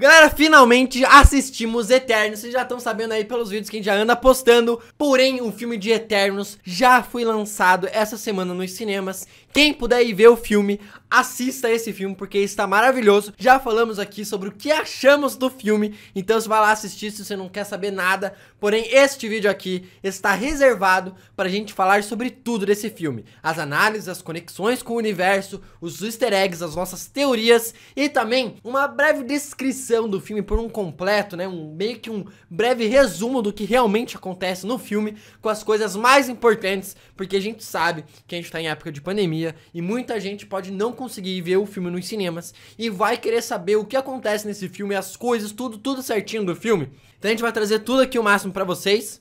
Galera, finalmente assistimos Eternos, vocês já estão sabendo aí pelos vídeos que a gente já anda postando, porém o filme de Eternos já foi lançado essa semana nos cinemas quem puder ir ver o filme, assista esse filme porque está maravilhoso. Já falamos aqui sobre o que achamos do filme, então você vai lá assistir se você não quer saber nada. Porém, este vídeo aqui está reservado para a gente falar sobre tudo desse filme: as análises, as conexões com o universo, os easter eggs, as nossas teorias e também uma breve descrição do filme por um completo, né? Um meio que um breve resumo do que realmente acontece no filme, com as coisas mais importantes, porque a gente sabe que a gente está em época de pandemia pandemia e muita gente pode não conseguir ver o filme nos cinemas e vai querer saber o que acontece nesse filme, as coisas, tudo, tudo certinho do filme. Então a gente vai trazer tudo aqui o máximo para vocês.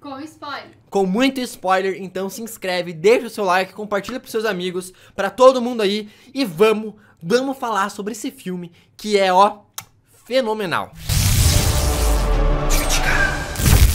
Com spoiler. Com muito spoiler, então se inscreve, deixa o seu like, compartilha pros seus amigos, para todo mundo aí e vamos, vamos falar sobre esse filme que é ó fenomenal.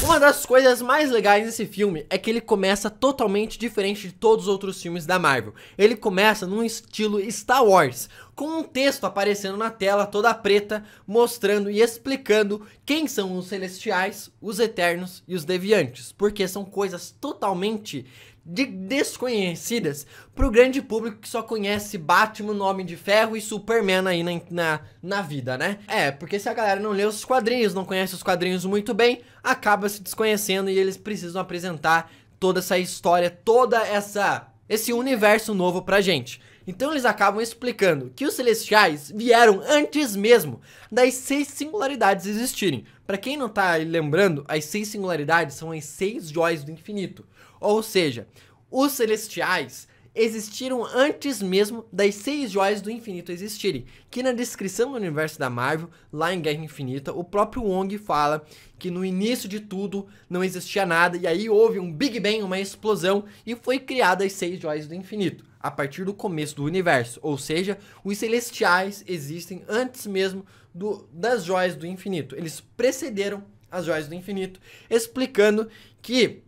Uma das coisas mais legais desse filme é que ele começa totalmente diferente de todos os outros filmes da Marvel. Ele começa num estilo Star Wars, com um texto aparecendo na tela toda preta, mostrando e explicando quem são os Celestiais, os Eternos e os Deviantes, porque são coisas totalmente de desconhecidas para o grande público que só conhece Batman, Homem de Ferro e Superman aí na, na, na, vida, né? É, porque se a galera não lê os quadrinhos, não conhece os quadrinhos muito bem, acaba se desconhecendo e eles precisam apresentar toda essa história, toda essa esse universo novo pra gente. Então eles acabam explicando que os celestiais vieram antes mesmo das seis singularidades existirem. Para quem não tá lembrando, as seis singularidades são as seis joias do infinito. Ou seja, os celestiais existiram antes mesmo das seis joias do infinito existirem. Que na descrição do universo da Marvel, lá em Guerra Infinita, o próprio Wong fala que no início de tudo não existia nada e aí houve um Big Bang, uma explosão e foi criada as seis joias do infinito. A partir do começo do universo, ou seja, os celestiais existem antes mesmo do, das joias do infinito. Eles precederam as joias do infinito, explicando que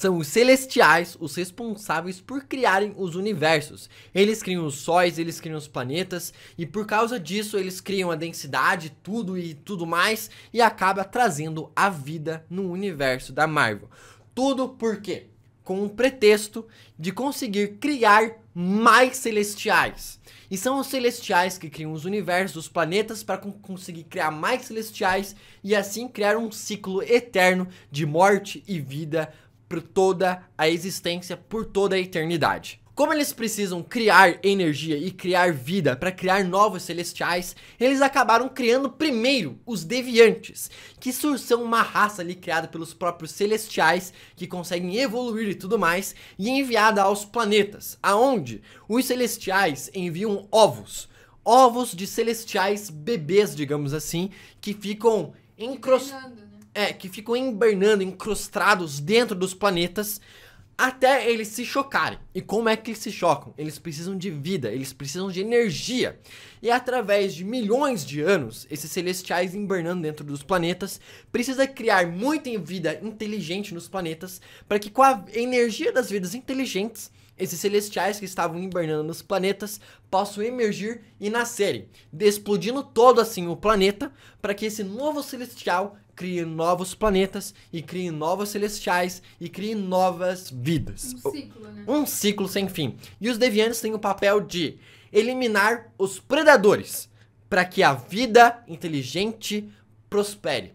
são os celestiais os responsáveis por criarem os universos. Eles criam os sóis, eles criam os planetas e por causa disso eles criam a densidade, tudo e tudo mais e acaba trazendo a vida no universo da Marvel. Tudo por quê? Com o pretexto de conseguir criar mais celestiais. E são os celestiais que criam os universos, os planetas, para conseguir criar mais celestiais e assim criar um ciclo eterno de morte e vida por toda a existência, por toda a eternidade. Como eles precisam criar energia e criar vida para criar novos celestiais, eles acabaram criando primeiro os deviantes, que são uma raça ali criada pelos próprios celestiais que conseguem evoluir e tudo mais, e enviada aos planetas, aonde os celestiais enviam ovos, ovos de celestiais bebês, digamos assim, que ficam encrostados é, que ficam hibernando, incrustados dentro dos planetas até eles se chocarem. E como é que eles se chocam? Eles precisam de vida, eles precisam de energia. E através de milhões de anos, esses celestiais hibernando dentro dos planetas precisa criar muita vida inteligente nos planetas para que com a energia das vidas inteligentes esses celestiais que estavam hibernando nos planetas possam emergir e nascerem, explodindo todo assim o planeta para que esse novo celestial crie novos planetas e crie novos celestiais e crie novas vidas. Um ciclo, né? Um ciclo sem fim. E os deviantes têm o papel de eliminar os predadores para que a vida inteligente prospere.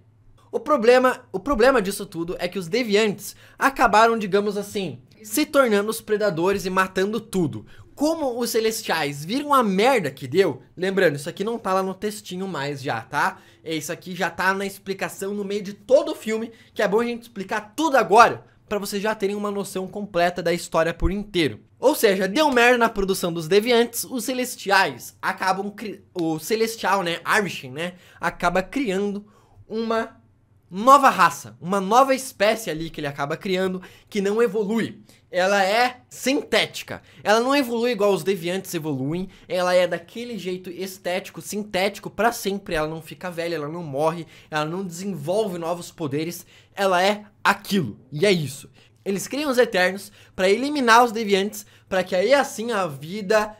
O problema, o problema disso tudo é que os deviantes acabaram, digamos assim, se tornando os predadores e matando tudo. Como os celestiais viram a merda que deu, lembrando, isso aqui não tá lá no textinho mais já, tá? É, isso aqui já tá na explicação no meio de todo o filme, que é bom a gente explicar tudo agora, para vocês já terem uma noção completa da história por inteiro. Ou seja, deu merda na produção dos Deviantes, os Celestiais acabam... o Celestial, né, Arishin, né, acaba criando uma nova raça, uma nova espécie ali que ele acaba criando que não evolui. Ela é sintética. Ela não evolui igual os deviantes evoluem. Ela é daquele jeito estético, sintético para sempre. Ela não fica velha, ela não morre, ela não desenvolve novos poderes. Ela é aquilo. E é isso. Eles criam os eternos para eliminar os deviantes, para que aí assim a vida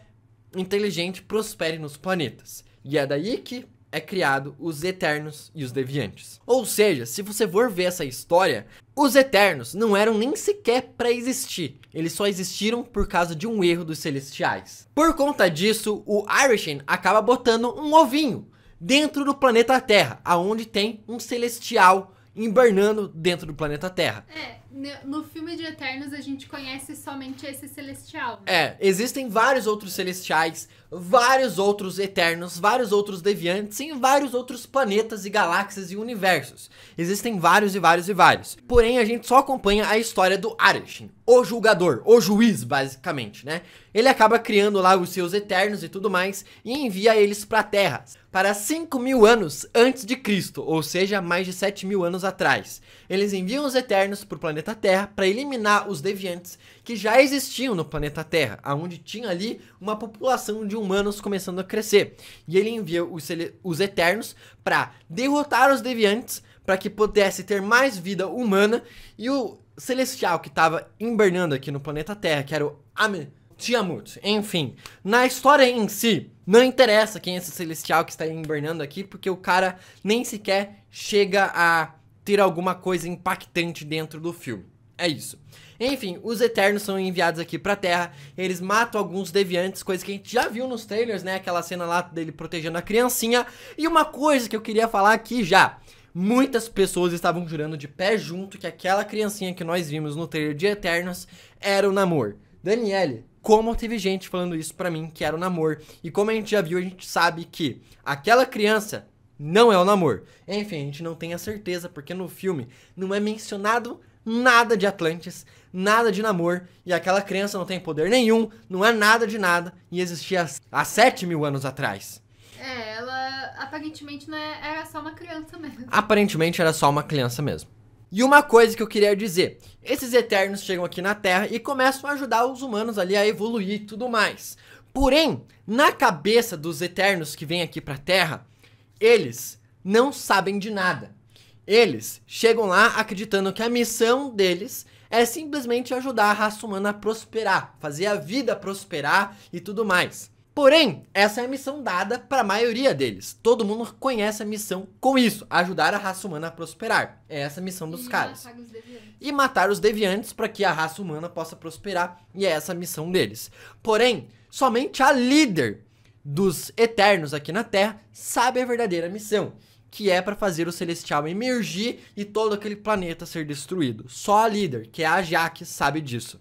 inteligente prospere nos planetas. E é daí que é criado os Eternos e os Deviantes. Ou seja, se você for ver essa história, os Eternos não eram nem sequer para existir. Eles só existiram por causa de um erro dos Celestiais. Por conta disso, o Irishen acaba botando um ovinho dentro do planeta Terra, aonde tem um Celestial hibernando dentro do planeta Terra. É no filme de Eternos a gente conhece somente esse celestial. Né? É, existem vários outros celestiais, vários outros eternos, vários outros deviantes em vários outros planetas e galáxias e universos. Existem vários e vários e vários. Porém, a gente só acompanha a história do Arishin, o julgador, o juiz, basicamente, né? Ele acaba criando lá os seus eternos e tudo mais e envia eles pra Terra para 5 mil anos antes de Cristo, ou seja, mais de 7 mil anos atrás. Eles enviam os eternos pro planeta planeta Terra para eliminar os deviantes que já existiam no planeta Terra, aonde tinha ali uma população de humanos começando a crescer. E ele envia os, os Eternos para derrotar os deviantes para que pudesse ter mais vida humana e o celestial que estava invernando aqui no planeta Terra, que era o Amen Tiamut. Enfim, na história em si, não interessa quem é esse celestial que está invernando aqui, porque o cara nem sequer chega a ter alguma coisa impactante dentro do filme. É isso. Enfim, os Eternos são enviados aqui pra Terra. Eles matam alguns deviantes, coisa que a gente já viu nos trailers, né? Aquela cena lá dele protegendo a criancinha. E uma coisa que eu queria falar aqui já. Muitas pessoas estavam jurando de pé junto que aquela criancinha que nós vimos no trailer de Eternos era o Namor. Daniele, como teve gente falando isso pra mim que era o Namor. E como a gente já viu, a gente sabe que aquela criança não é o namoro. Enfim, a gente não tem a certeza, porque no filme não é mencionado nada de Atlantis, nada de namoro, e aquela criança não tem poder nenhum, não é nada de nada, e existia há 7 mil anos atrás. É, ela aparentemente né, era só uma criança mesmo. Aparentemente era só uma criança mesmo. E uma coisa que eu queria dizer: esses eternos chegam aqui na Terra e começam a ajudar os humanos ali a evoluir e tudo mais. Porém, na cabeça dos eternos que vêm aqui pra Terra, eles não sabem de nada. Eles chegam lá acreditando que a missão deles é simplesmente ajudar a raça humana a prosperar, fazer a vida prosperar e tudo mais. Porém, essa é a missão dada para a maioria deles. Todo mundo conhece a missão com isso, ajudar a raça humana a prosperar. É essa a missão dos e caras. e matar os deviantes para que a raça humana possa prosperar, e é essa a missão deles. Porém, somente a líder dos Eternos aqui na Terra sabe a verdadeira missão, que é para fazer o Celestial emergir e todo aquele planeta ser destruído. Só a líder, que é a Jaque, sabe disso.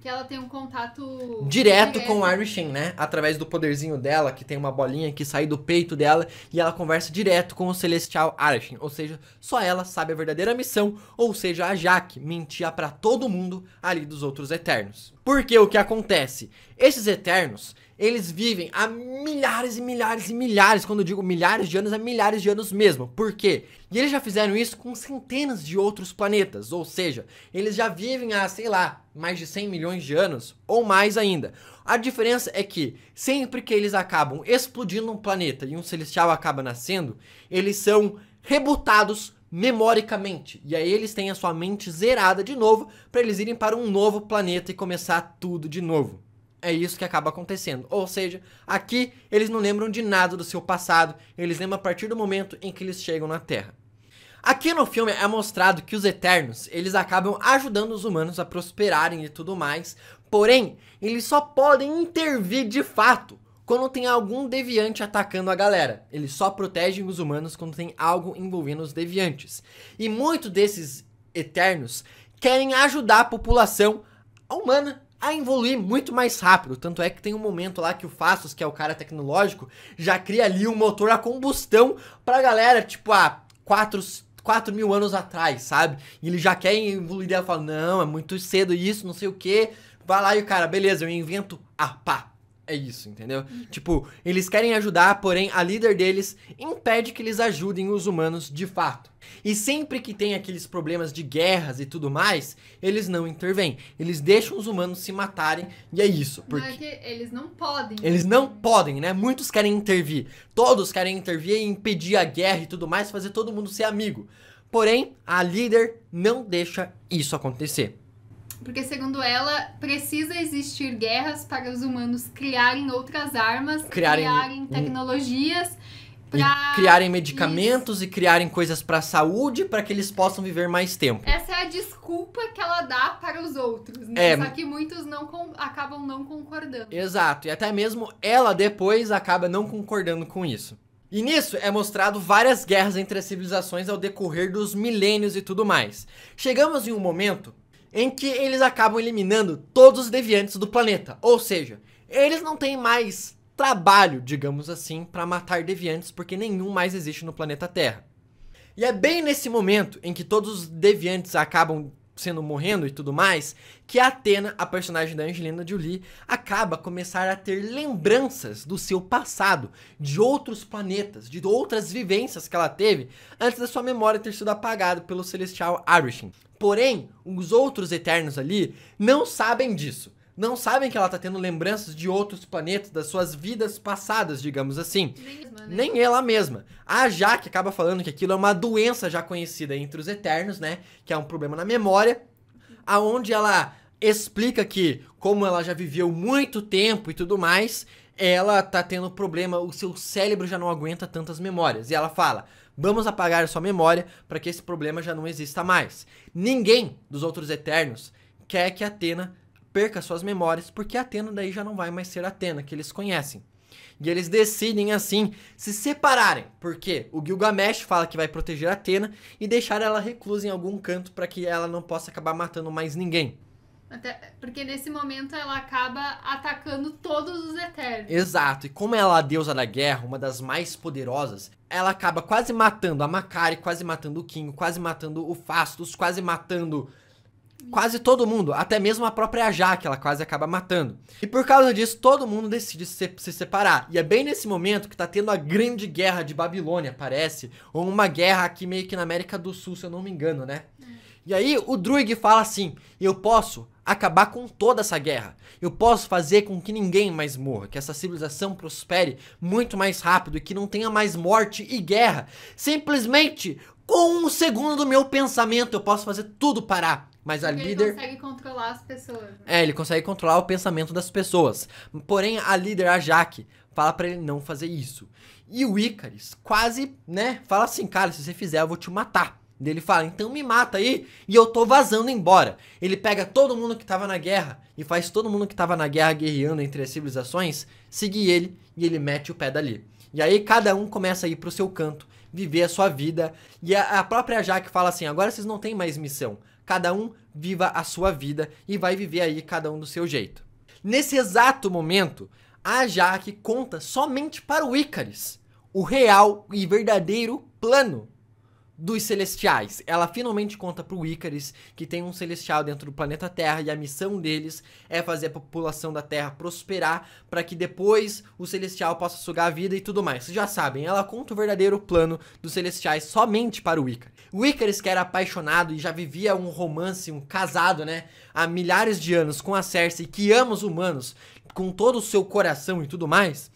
Que ela tem um contato direto, direto. com o Armishin, né? Através do poderzinho dela, que tem uma bolinha que sai do peito dela, e ela conversa direto com o Celestial Arishin. Ou seja, só ela sabe a verdadeira missão, ou seja, a Jaque mentia para todo mundo ali dos outros Eternos. Porque o que acontece? Esses Eternos, eles vivem há milhares e milhares e milhares, quando eu digo milhares de anos, é milhares de anos mesmo. Por quê? E eles já fizeram isso com centenas de outros planetas, ou seja, eles já vivem há, sei lá, mais de 100 milhões de anos ou mais ainda. A diferença é que sempre que eles acabam explodindo um planeta e um celestial acaba nascendo, eles são rebutados memoricamente. E aí eles têm a sua mente zerada de novo para eles irem para um novo planeta e começar tudo de novo. É isso que acaba acontecendo. Ou seja, aqui eles não lembram de nada do seu passado, eles lembram a partir do momento em que eles chegam na Terra. Aqui no filme é mostrado que os Eternos, eles acabam ajudando os humanos a prosperarem e tudo mais, porém, eles só podem intervir de fato quando tem algum deviante atacando a galera. Eles só protegem os humanos quando tem algo envolvendo os deviantes. E muitos desses Eternos querem ajudar a população humana a evoluir muito mais rápido. Tanto é que tem um momento lá que o Fastos, que é o cara tecnológico, já cria ali um motor a combustão pra galera, tipo, há 4, 4 mil anos atrás, sabe? E ele já quer evoluir, ela fala, não, é muito cedo isso, não sei o que. Vai lá e o cara, beleza, eu invento a pá é isso, entendeu? Tipo, eles querem ajudar, porém a líder deles impede que eles ajudem os humanos de fato. E sempre que tem aqueles problemas de guerras e tudo mais, eles não intervêm. Eles deixam os humanos se matarem e é isso. Porque não é eles não podem. Eles não podem, né? Muitos querem intervir. Todos querem intervir e impedir a guerra e tudo mais, fazer todo mundo ser amigo. Porém, a líder não deixa isso acontecer porque, segundo ela, precisa existir guerras para os humanos criarem outras armas, criarem, criarem tecnologias. Pra... criarem medicamentos Isso. e criarem coisas para saúde para que eles possam viver mais tempo. Essa é a desculpa que ela dá para os outros, né? É. Só que muitos não com... acabam não concordando. Exato, e até mesmo ela depois acaba não concordando com isso. E nisso é mostrado várias guerras entre as civilizações ao decorrer dos milênios e tudo mais. Chegamos em um momento em que eles acabam eliminando todos os deviantes do planeta. Ou seja, eles não têm mais trabalho, digamos assim, para matar deviantes, porque nenhum mais existe no planeta Terra. E é bem nesse momento em que todos os deviantes acabam sendo morrendo e tudo mais, que a Atena, a personagem da Angelina Jolie, acaba a começar a ter lembranças do seu passado, de outros planetas, de outras vivências que ela teve, antes da sua memória ter sido apagada pelo celestial Arishin. Porém, os outros Eternos ali não sabem disso. Não sabem que ela tá tendo lembranças de outros planetas, das suas vidas passadas, digamos assim. Nem, né? Nem ela mesma. A Jaque acaba falando que aquilo é uma doença já conhecida entre os Eternos, né? Que é um problema na memória. Aonde ela explica que, como ela já viveu muito tempo e tudo mais, ela tá tendo problema, o seu cérebro já não aguenta tantas memórias. E ela fala: Vamos apagar sua memória para que esse problema já não exista mais. Ninguém dos outros Eternos quer que Atena perca suas memórias, porque Atena daí já não vai mais ser Atena que eles conhecem. E eles decidem assim se separarem, porque o Gilgamesh fala que vai proteger Atena e deixar ela reclusa em algum canto para que ela não possa acabar matando mais ninguém. Até porque nesse momento ela acaba atacando todos os Eternos. Exato, e como ela é a deusa da guerra, uma das mais poderosas, ela acaba quase matando a Makari, quase matando o King, quase matando o Fastus, quase matando quase todo mundo, até mesmo a própria Jaque, ela quase acaba matando. E por causa disso, todo mundo decide se, se, separar. E é bem nesse momento que tá tendo a grande guerra de Babilônia, parece, ou uma guerra aqui meio que na América do Sul, se eu não me engano, né? É. E aí o Druig fala assim: "Eu posso acabar com toda essa guerra. Eu posso fazer com que ninguém mais morra, que essa civilização prospere muito mais rápido e que não tenha mais morte e guerra. Simplesmente com um segundo do meu pensamento eu posso fazer tudo parar. Mas Porque a líder. Ele consegue controlar as pessoas. Né? É, ele consegue controlar o pensamento das pessoas. Porém, a líder, a Jaque, fala para ele não fazer isso. E o Icaris, quase, né, fala assim: cara, se você fizer, eu vou te matar. Ele fala, então me mata aí e eu tô vazando embora. Ele pega todo mundo que tava na guerra e faz todo mundo que tava na guerra guerreando entre as civilizações seguir ele e ele mete o pé dali. E aí cada um começa a ir pro seu canto, viver a sua vida. E a, própria Jaque fala assim: agora vocês não têm mais missão. Cada um viva a sua vida e vai viver aí cada um do seu jeito. Nesse exato momento, a Jaque conta somente para o Ícaris o real e verdadeiro plano dos Celestiais. Ela finalmente conta pro Icarus que tem um Celestial dentro do planeta Terra e a missão deles é fazer a população da Terra prosperar para que depois o Celestial possa sugar a vida e tudo mais. Vocês já sabem, ela conta o verdadeiro plano dos Celestiais somente para o Icarus. O Icarus que era apaixonado e já vivia um romance, um casado, né, há milhares de anos com a Cersei, que ama os humanos com todo o seu coração e tudo mais,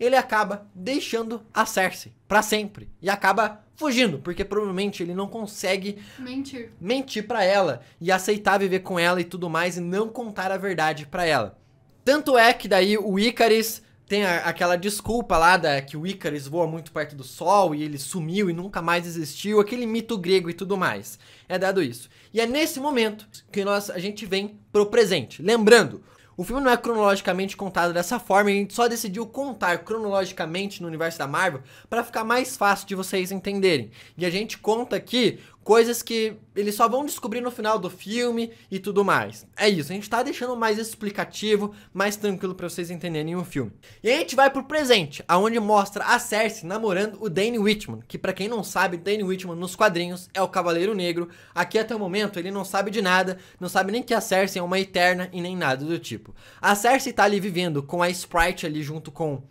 ele acaba deixando a Cersei para sempre e acaba fugindo, porque provavelmente ele não consegue mentir, mentir para ela e aceitar viver com ela e tudo mais e não contar a verdade para ela. Tanto é que daí o Icaris tem a, aquela desculpa lá da que o Icarus voa muito perto do sol e ele sumiu e nunca mais existiu, aquele mito grego e tudo mais. É dado isso. E é nesse momento que nós a gente vem pro presente. Lembrando, o filme não é cronologicamente contado dessa forma, a gente só decidiu contar cronologicamente no universo da Marvel para ficar mais fácil de vocês entenderem. E a gente conta aqui coisas que eles só vão descobrir no final do filme e tudo mais. É isso, a gente tá deixando mais explicativo, mais tranquilo para vocês entenderem o filme. E a gente vai pro presente, aonde mostra a Cersei namorando o Danny Whitman, que para quem não sabe, Danny Whitman nos quadrinhos é o Cavaleiro Negro. Aqui até o momento ele não sabe de nada, não sabe nem que a Cersei é uma eterna e nem nada do tipo. A Cersei tá ali vivendo com a Sprite ali junto com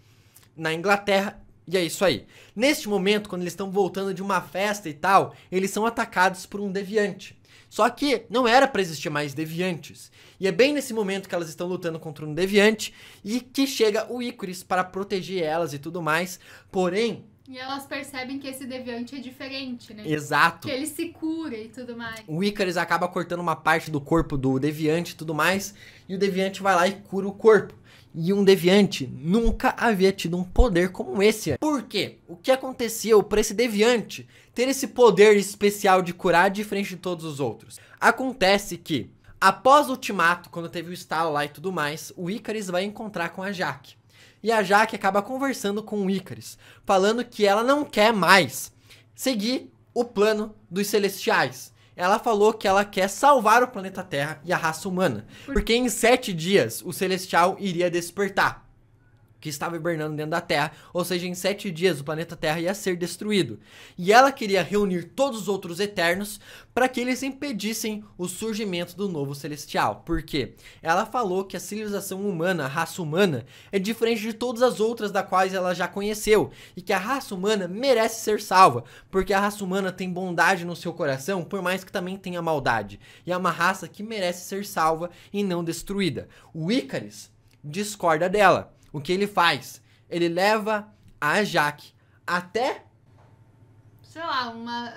na Inglaterra e é isso aí. Neste momento, quando eles estão voltando de uma festa e tal, eles são atacados por um deviante. Só que não era para existir mais deviantes. E é bem nesse momento que elas estão lutando contra um deviante e que chega o Icarus para proteger elas e tudo mais. Porém, e elas percebem que esse deviante é diferente, né? Exato. Que ele se cura e tudo mais. O Icarus acaba cortando uma parte do corpo do deviante e tudo mais, e o deviante vai lá e cura o corpo. E um deviante nunca havia tido um poder como esse. Por quê? O que aconteceu para esse deviante ter esse poder especial de curar diferente de todos os outros? Acontece que, após o ultimato, quando teve o estalo lá e tudo mais, o Icarus vai encontrar com a Jaque. E a Jaque acaba conversando com o Ícaris, falando que ela não quer mais seguir o plano dos celestiais. Ela falou que ela quer salvar o planeta Terra e a raça humana, porque em sete dias o celestial iria despertar que estava hibernando dentro da Terra, ou seja, em sete dias o planeta Terra ia ser destruído. E ela queria reunir todos os outros Eternos para que eles impedissem o surgimento do novo Celestial. Por quê? Ela falou que a civilização humana, a raça humana, é diferente de todas as outras da quais ela já conheceu e que a raça humana merece ser salva, porque a raça humana tem bondade no seu coração, por mais que também tenha maldade, e é uma raça que merece ser salva e não destruída. O Ícaris discorda dela o que ele faz? Ele leva a Jaque até. Sei lá, uma.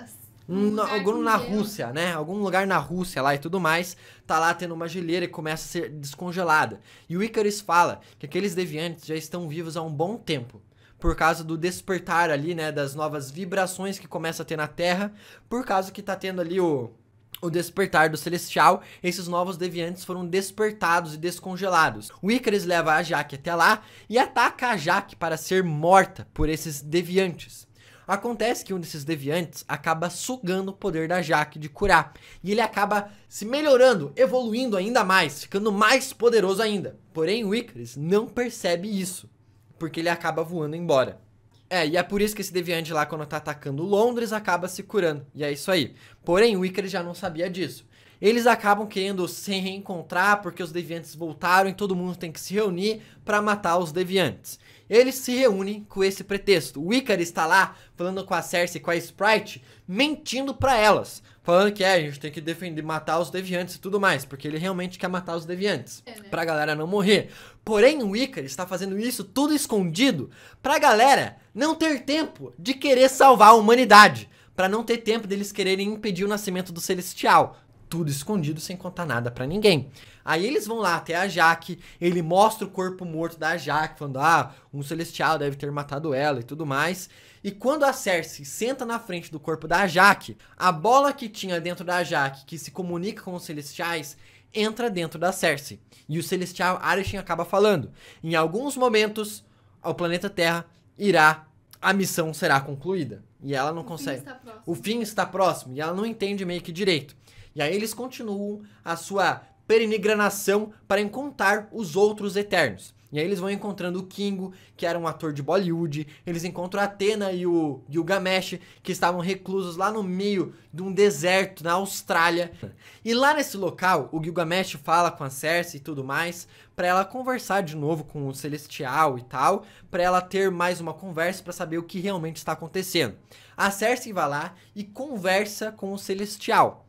Um na, algum na Rússia, né? Algum lugar na Rússia lá e tudo mais, tá lá tendo uma geleira e começa a ser descongelada. E o Icarus fala que aqueles deviantes já estão vivos há um bom tempo por causa do despertar ali, né, das novas vibrações que começa a ter na Terra, por causa que tá tendo ali o o despertar do Celestial, esses novos deviantes foram despertados e descongelados. O Icarus leva a Jaque até lá e ataca a Jaque para ser morta por esses deviantes. Acontece que um desses deviantes acaba sugando o poder da Jaque de curar. E ele acaba se melhorando, evoluindo ainda mais, ficando mais poderoso ainda. Porém, o Icarus não percebe isso, porque ele acaba voando embora. É, e é por isso que esse deviante lá, quando tá atacando Londres, acaba se curando. E é isso aí. Porém, o Icarus já não sabia disso. Eles acabam querendo se reencontrar porque os deviantes voltaram e todo mundo tem que se reunir para matar os deviantes. Eles se reúnem com esse pretexto. O Icarus está lá falando com a Cersei e com a Sprite, mentindo para elas, falando que é, a gente tem que defender, matar os deviantes e tudo mais, porque ele realmente quer matar os deviantes, é, né? pra galera não morrer. Porém, o Icar está fazendo isso tudo escondido, pra galera não ter tempo de querer salvar a humanidade, para não ter tempo deles quererem impedir o nascimento do Celestial tudo escondido, sem contar nada para ninguém. Aí eles vão lá até a Jaque, ele mostra o corpo morto da Jaque, falando: ah, um celestial deve ter matado ela e tudo mais. E quando a Cersei senta na frente do corpo da Jaque, a bola que tinha dentro da Jaque, que se comunica com os celestiais, entra dentro da Cersei. E o celestial Arishin acaba falando: em alguns momentos, ao planeta Terra irá a missão será concluída. E ela não o consegue. Fim o fim está próximo. E ela não entende meio que direito. E aí eles continuam a sua peregrinação para encontrar os outros Eternos. E aí eles vão encontrando o Kingo, que era um ator de Bollywood. Eles encontram a Athena e o Gilgamesh, que estavam reclusos lá no meio de um deserto na Austrália. E lá nesse local, o Gilgamesh fala com a Cersei e tudo mais, para ela conversar de novo com o Celestial e tal, para ela ter mais uma conversa para saber o que realmente está acontecendo. A Cersei vai lá e conversa com o Celestial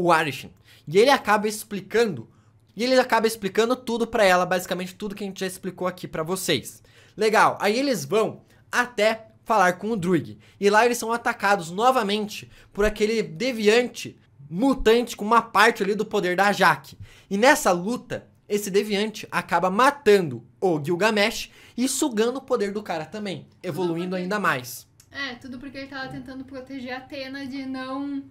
o Arishin. E ele acaba explicando, e ele acaba explicando tudo para ela, basicamente tudo que a gente já explicou aqui para vocês. Legal. Aí eles vão até falar com o Druig. E lá eles são atacados novamente por aquele deviante mutante com uma parte ali do poder da Jaque. E nessa luta, esse deviante acaba matando o Gilgamesh e sugando o poder do cara também, evoluindo ainda mais. É, tudo porque ele tava tentando proteger a Atena de não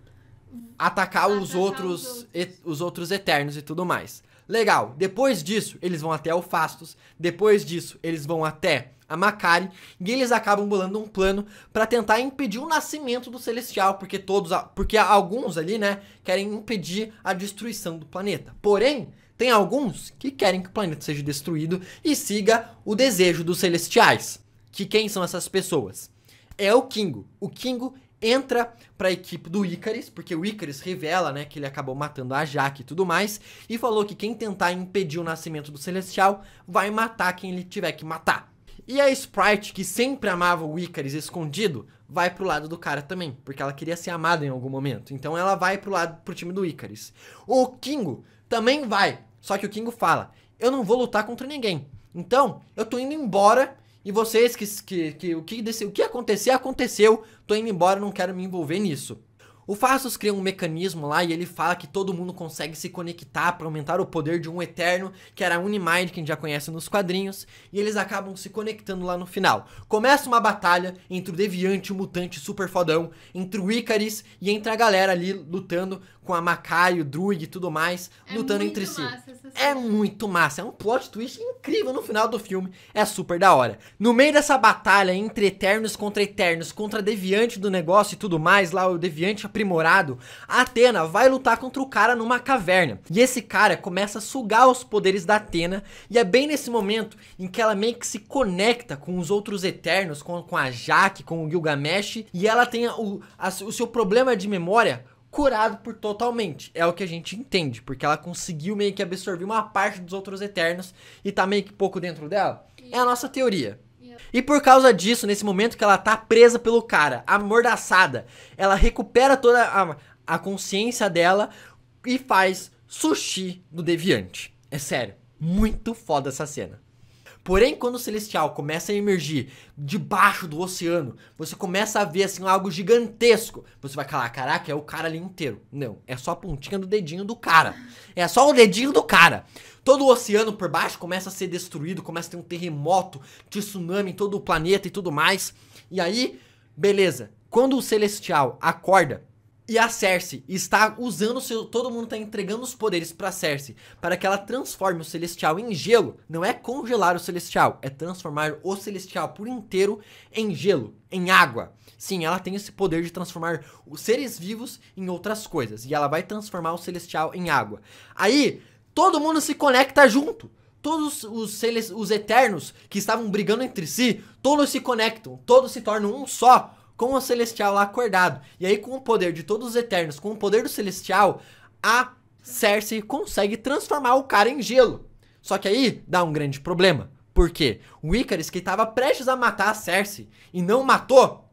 atacar, os, outros, os outros. os outros eternos e tudo mais. Legal. Depois disso, eles vão até o Fastos. Depois disso, eles vão até a Macari. E eles acabam bolando um plano para tentar impedir o nascimento do Celestial. Porque todos. Porque alguns ali, né? Querem impedir a destruição do planeta. Porém, tem alguns que querem que o planeta seja destruído e siga o desejo dos Celestiais. Que quem são essas pessoas? É o Kingo. O Kingo entra para a equipe do Icarus, porque o Icarus revela, né, que ele acabou matando a Jaque e tudo mais, e falou que quem tentar impedir o nascimento do Celestial vai matar quem ele tiver que matar. E a Sprite, que sempre amava o Icarus escondido, vai pro lado do cara também, porque ela queria ser amada em algum momento. Então ela vai pro lado pro time do Icarus. O Kingo também vai, só que o Kingo fala: "Eu não vou lutar contra ninguém. Então, eu tô indo embora e vocês que, que, que, o, que o que aconteceu, aconteceu. Tô indo embora, não quero me envolver nisso. O Fastos cria um mecanismo lá e ele fala que todo mundo consegue se conectar para aumentar o poder de um Eterno, que era a Unimind, que a gente já conhece nos quadrinhos, e eles acabam se conectando lá no final. Começa uma batalha entre o Deviante, o Mutante super fodão, entre o Icaris e entre a galera ali lutando com a Makai, o Druid e tudo mais, é lutando entre si. É muito massa, é um plot twist incrível no final do filme, é super da hora. No meio dessa batalha entre Eternos contra Eternos, contra Deviante do negócio e tudo mais, lá o Deviante aprimorado, a Atena vai lutar contra o cara numa caverna. E esse cara começa a sugar os poderes da Atena, e é bem nesse momento em que ela meio que se conecta com os outros Eternos, com, com a Jaque, com o Gilgamesh, e ela tem o, a, o seu problema de memória curado por totalmente. É o que a gente entende, porque ela conseguiu meio que absorver uma parte dos outros Eternos e tá meio que pouco dentro dela. É a nossa teoria. E por causa disso, nesse momento que ela tá presa pelo cara, amordaçada, ela recupera toda a, a consciência dela e faz sushi do deviante. É sério, muito foda essa cena. Porém, quando o celestial começa a emergir debaixo do oceano, você começa a ver assim algo gigantesco. Você vai calar caraca, é o cara ali inteiro. Não, é só a pontinha do dedinho do cara. É só o dedinho do cara. Todo o oceano por baixo começa a ser destruído, começa a ter um terremoto, tsunami em todo o planeta e tudo mais. E aí, beleza. Quando o celestial acorda, e a Cersei está usando seu. Todo mundo está entregando os poderes para Cersei para que ela transforme o Celestial em gelo. Não é congelar o Celestial, é transformar o Celestial por inteiro em gelo, em água. Sim, ela tem esse poder de transformar os seres vivos em outras coisas. E ela vai transformar o Celestial em água. Aí, todo mundo se conecta junto todos os, seres, os eternos que estavam brigando entre si, todos se conectam, todos se tornam um só com o Celestial lá acordado. E aí, com o poder de todos os Eternos, com o poder do Celestial, a Cersei consegue transformar o cara em gelo. Só que aí dá um grande problema. Por quê? O Icarus, que estava prestes a matar a Cersei e não matou,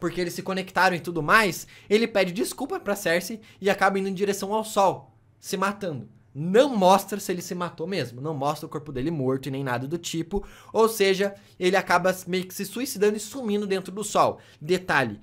porque eles se conectaram e tudo mais, ele pede desculpa para Cersei e acaba indo em direção ao sol, se matando não mostra se ele se matou mesmo, não mostra o corpo dele morto e nem nada do tipo, ou seja, ele acaba meio que se suicidando e sumindo dentro do sol. Detalhe,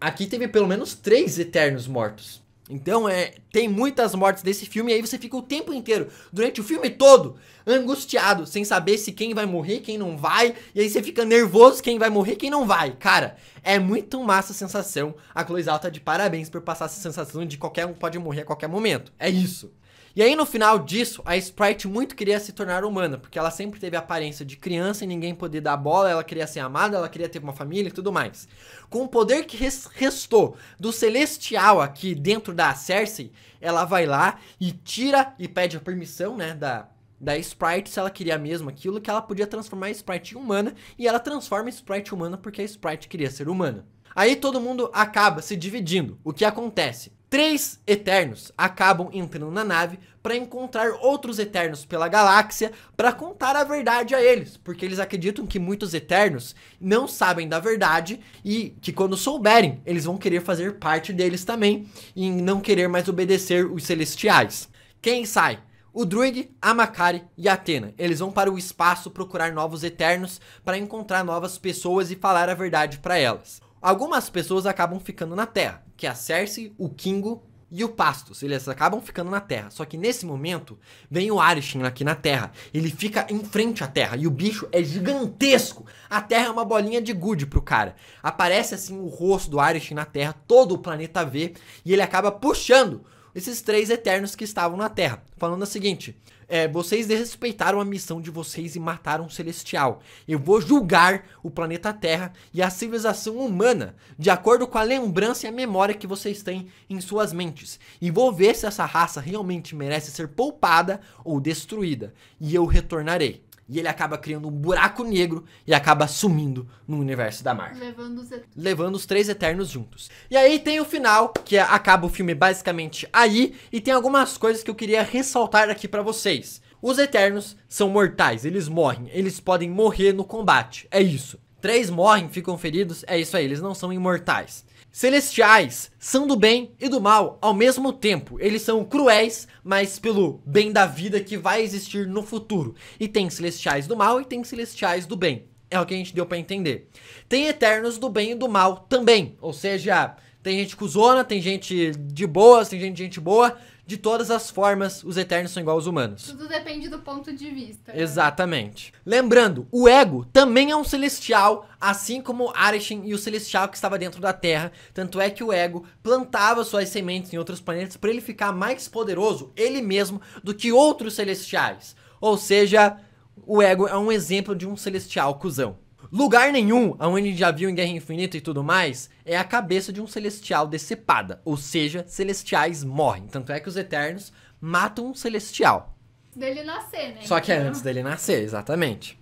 aqui teve pelo menos três eternos mortos. Então é, tem muitas mortes desse filme e aí você fica o tempo inteiro, durante o filme todo, angustiado, sem saber se quem vai morrer, quem não vai, e aí você fica nervoso quem vai morrer, quem não vai. Cara, é muito massa a sensação. A Cloizal está de parabéns por passar essa sensação de qualquer um pode morrer a qualquer momento. É isso. E aí no final disso, a Sprite muito queria se tornar humana, porque ela sempre teve a aparência de criança e ninguém poder dar bola, ela queria ser amada, ela queria ter uma família e tudo mais. Com o poder que res restou do Celestial aqui dentro da Cersei, ela vai lá e tira e pede a permissão, né, da da Sprite, se ela queria mesmo aquilo, que ela podia transformar a Sprite em humana, e ela transforma a Sprite humana porque a Sprite queria ser humana. Aí todo mundo acaba se dividindo. O que acontece? Três Eternos acabam entrando na nave para encontrar outros Eternos pela galáxia para contar a verdade a eles, porque eles acreditam que muitos Eternos não sabem da verdade e que quando souberem, eles vão querer fazer parte deles também e não querer mais obedecer os Celestiais. Quem sai? O Druid, Makari e Atena. Eles vão para o espaço procurar novos Eternos para encontrar novas pessoas e falar a verdade para elas. Algumas pessoas acabam ficando na Terra, que é a Cersei, o Kingo e o Pastos. Eles acabam ficando na Terra. Só que nesse momento, vem o Arishin aqui na Terra. Ele fica em frente à Terra. E o bicho é gigantesco. A Terra é uma bolinha de gude pro cara. Aparece assim o rosto do Arishin na Terra. Todo o planeta vê. E ele acaba puxando esses três eternos que estavam na Terra, falando o seguinte: é, vocês desrespeitaram a missão de vocês e mataram um celestial. Eu vou julgar o planeta Terra e a civilização humana de acordo com a lembrança e a memória que vocês têm em suas mentes. E vou ver se essa raça realmente merece ser poupada ou destruída. E eu retornarei. E ele acaba criando um buraco negro e acaba sumindo no universo da Marvel. Levando os, Levando os três Eternos juntos. E aí tem o final, que é, acaba o filme basicamente aí. E tem algumas coisas que eu queria ressaltar aqui para vocês. Os Eternos são mortais, eles morrem, eles podem morrer no combate, é isso. Três morrem, ficam feridos, é isso aí, eles não são imortais. Celestiais são do bem e do mal ao mesmo tempo. Eles são cruéis, mas pelo bem da vida que vai existir no futuro. E tem celestiais do mal e tem celestiais do bem. É o que a gente deu para entender. Tem eternos do bem e do mal também. Ou seja, tem gente cuzona, tem gente de boas, tem gente de gente boa, de todas as formas, os eternos são igual aos humanos. Tudo depende do ponto de vista. Né? Exatamente. Lembrando, o ego também é um celestial, assim como Arishin e o celestial que estava dentro da Terra. Tanto é que o ego plantava suas sementes em outros planetas para ele ficar mais poderoso, ele mesmo, do que outros celestiais. Ou seja, o ego é um exemplo de um celestial cuzão. Lugar nenhum, aonde já viu em Guerra Infinita e tudo mais, é a cabeça de um celestial decepada, ou seja, celestiais morrem. Tanto é que os Eternos matam um celestial. Dele nascer, né? Só que é então- antes dele nascer, exatamente.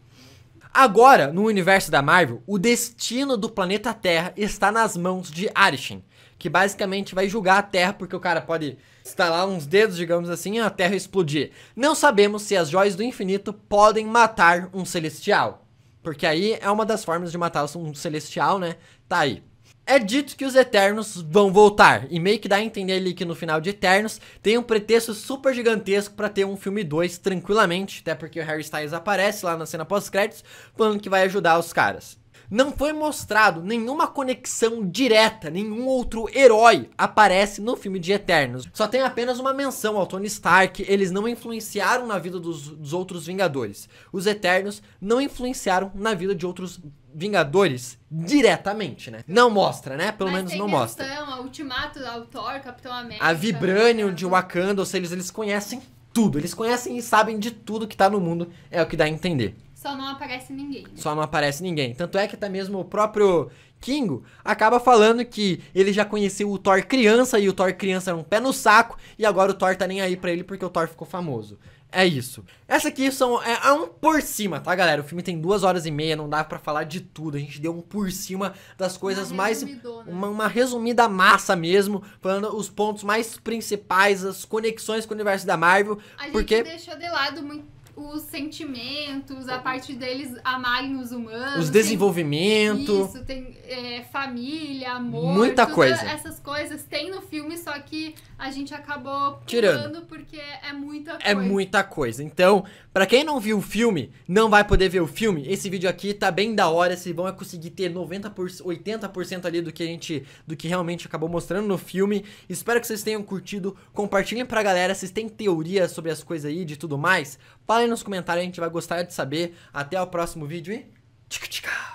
Agora, no universo da Marvel, o destino do planeta Terra está nas mãos de Arishin, que basicamente vai julgar a Terra, porque o cara pode estalar uns dedos, digamos assim, e a Terra explodir. Não sabemos se as joias do infinito podem matar um celestial. Porque aí é uma das formas de matar um celestial, né? Tá aí. É dito que os Eternos vão voltar, e meio que dá a entender ali que no final de Eternos tem um pretexto super gigantesco para ter um filme 2 tranquilamente, até porque o Harry Styles aparece lá na cena pós-créditos, falando que vai ajudar os caras. Não foi mostrado nenhuma conexão direta, nenhum outro herói aparece no filme de Eternos. Só tem apenas uma menção ao Tony Stark, eles não influenciaram na vida dos, dos outros Vingadores. Os Eternos não influenciaram na vida de outros Vingadores diretamente, né? Não mostra, né? Pelo Mas menos não mostra. A é Ultimato, a Thor, Capitão América. A Vibranium né? de Wakanda, ou seja, eles, eles conhecem tudo. Eles conhecem e sabem de tudo que tá no mundo, é o que dá a entender. Só não aparece ninguém. Né? Só não aparece ninguém. Tanto é que até mesmo o próprio Kingo acaba falando que ele já conheceu o Thor criança e o Thor criança era um pé no saco e agora o Thor tá nem aí pra ele porque o Thor ficou famoso. É isso. Essa aqui são, é, é um por cima, tá, galera? O filme tem duas horas e meia, não dá para falar de tudo. A gente deu um por cima das coisas uma mais. Uma, uma, resumida massa mesmo, falando os pontos mais principais, as conexões com o universo da Marvel. A porque... gente deixou de lado muito os sentimentos, a uhum. parte deles amarem os humanos. Os desenvolvimento. isso, tem é, família, amor. Muita coisa. Essas coisas tem no filme, só que a gente acabou tirando porque é muita é coisa. É muita coisa. Então, para quem não viu o filme, não vai poder ver o filme. Esse vídeo aqui tá bem da hora, vocês vão conseguir ter 90 por 80% ali do que a gente do que realmente acabou mostrando no filme. Espero que vocês tenham curtido. Compartilhem pra galera, vocês têm teorias sobre as coisas aí de tudo mais. Fala aí nos comentários, a gente vai gostar de saber. Até o próximo vídeo e... Tchica, tchica.